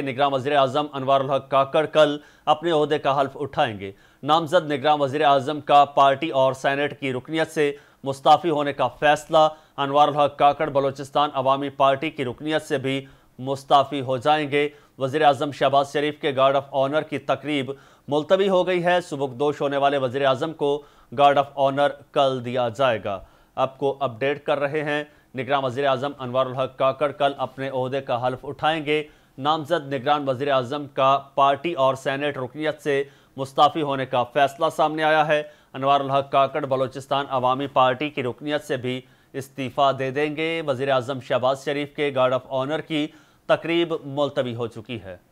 निगरान वजीर अजम अनवर हक काकड़ कल अपने अहदे का हल्फ उठाएंगे नामजद निगरान वजीर अजम का पार्टी और सैनेट की रुकनीत से मुस्ताफ़ी होने का फैसला अनवर काकड़ बलोचिस्तान अवामी पार्टी की रुकनीत से भी मुस्ताफ़ी हो जाएंगे वजीर अजम शहबाज शरीफ के गार्ड ऑफ ऑनर की तकरीब मुलतवी हो गई है सुबकदोश होने वाले वजी अजम को गार्ड ऑफ ऑनर कल दिया जाएगा आपको अपडेट कर रहे हैं निगरान वजीर अजम अनवर काकड़ कल अपने अहदे का हल्फ उठाएंगे नामजद निगरान वजीर अजम का पार्टी और सैनेट रुकनीत से मुस्ताफ़ी होने का फैसला सामने आया है अनवर हक काकड़ बलोचिस्तान अवामी पार्टी की रुकनीत से भी इस्तीफ़ा दे देंगे वजीर अजम शहबाज शरीफ के गार्ड ऑफ ऑनर की तकरीब मुलतवी हो चुकी है